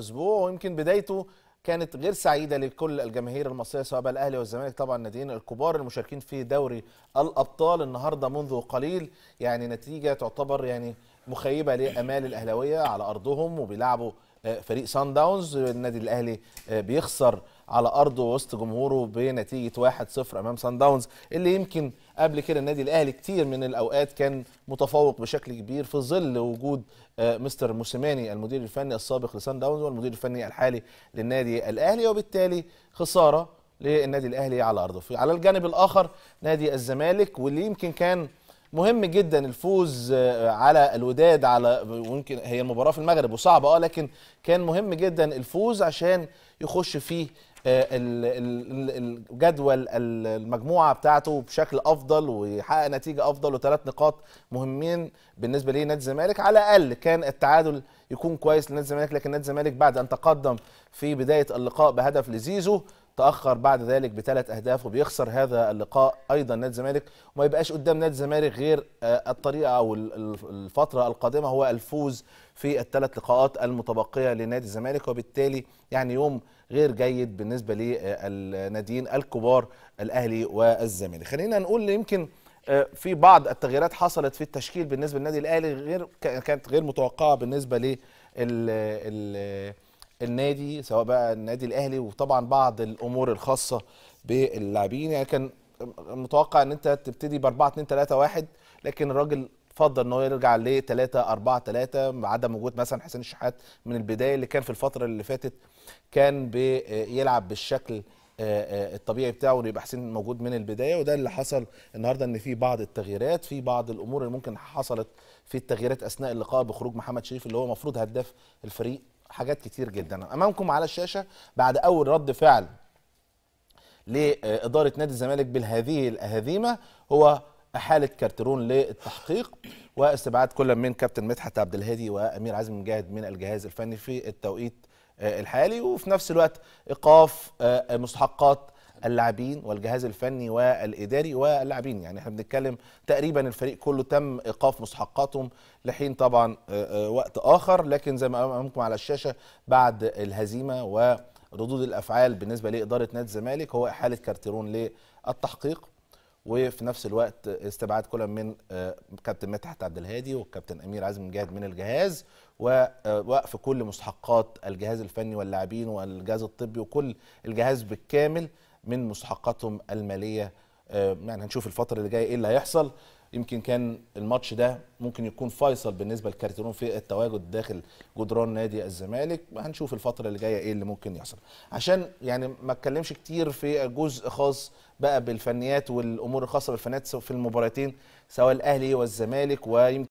اسبوع ويمكن بدايته كانت غير سعيده لكل الجماهير المصريه سواء بقى الاهلي والزمالك طبعا الناديين الكبار المشاركين في دوري الابطال النهارده منذ قليل يعني نتيجه تعتبر يعني مخيبه لامال الاهلاويه على ارضهم وبيلعبوا آه، فريق سان داونز النادي الاهلي آه، بيخسر على ارضه وسط جمهوره بنتيجه 1-0 امام سان داونز اللي يمكن قبل كده النادي الاهلي كتير من الاوقات كان متفوق بشكل كبير في ظل وجود آه، مستر موسيماني المدير الفني السابق لسان داونز والمدير الفني الحالي للنادي الاهلي وبالتالي خساره للنادي الاهلي على ارضه على الجانب الاخر نادي الزمالك واللي يمكن كان مهم جدا الفوز آه، على الوداد على ويمكن هي المباراه في المغرب وصعبه اه لكن كان مهم جدا الفوز عشان يخش فيه آه، الجدول المجموعه بتاعته بشكل افضل ويحقق نتيجه افضل وثلاث نقاط مهمين بالنسبه لنادي الزمالك على الاقل كان التعادل يكون كويس لنادي الزمالك لكن نادي الزمالك بعد ان تقدم في بدايه اللقاء بهدف لزيزو تاخر بعد ذلك بثلاث اهداف وبيخسر هذا اللقاء ايضا نادي الزمالك وما يبقاش قدام نادي الزمالك غير آه، الطريقه او الفتره القادمه هو الفوز في الثلاث لقاءات المتبقيه لنادي الزمالك وبالتالي يعني يوم غير جيد بالنسبه للناديين آه، الكبار الاهلي والزمالك خلينا نقول يمكن آه، في بعض التغييرات حصلت في التشكيل بالنسبه للنادي الاهلي غير كانت غير متوقعه بالنسبه لل النادي سواء بقى النادي الاهلي وطبعا بعض الامور الخاصه باللاعبين يعني كان متوقع ان انت تبتدي ب 4 2 3 1 لكن الراجل فضل ان هو يرجع ل 3 4 3 بعدم وجود مثلا حسين الشحات من البدايه اللي كان في الفتره اللي فاتت كان بيلعب بالشكل آه، آه، الطبيعي بتاعه ويبقى حسين موجود من البدايه وده اللي حصل النهارده ان في بعض التغييرات في بعض الامور اللي ممكن حصلت في التغييرات اثناء اللقاء بخروج محمد شريف اللي هو المفروض هداف الفريق حاجات كتير جدا امامكم على الشاشه بعد اول رد فعل لاداره نادي الزمالك بهذه الهزيمه هو احاله كارترون للتحقيق واستبعاد كل من كابتن مدحت عبد الهادي وامير عزم مجاهد من الجهاز الفني في التوقيت الحالي وفي نفس الوقت ايقاف مستحقات اللاعبين والجهاز الفني والاداري واللاعبين يعني احنا بنتكلم تقريبا الفريق كله تم ايقاف مستحقاتهم لحين طبعا آه، آه، وقت اخر لكن زي ما امامكم على الشاشه بعد الهزيمه وردود الافعال بالنسبه لاداره نادي الزمالك هو احاله كارتيرون للتحقيق وفي نفس الوقت استبعاد كل من آه، كابتن مدحت عبد الهادي والكابتن امير عزم مجاهد من الجهاز ووقف كل مستحقات الجهاز الفني واللاعبين والجهاز الطبي وكل الجهاز بالكامل من مستحقاتهم الماليه آه، يعني هنشوف الفتره اللي جايه ايه اللي هيحصل يمكن كان الماتش ده ممكن يكون فيصل بالنسبه لكارتيرون في التواجد داخل جدران نادي الزمالك هنشوف الفتره اللي جايه ايه اللي ممكن يحصل عشان يعني ما اتكلمش كتير في جزء خاص بقى بالفنيات والامور الخاصه بالفنيات في المباراتين سواء الاهلي والزمالك ويمكن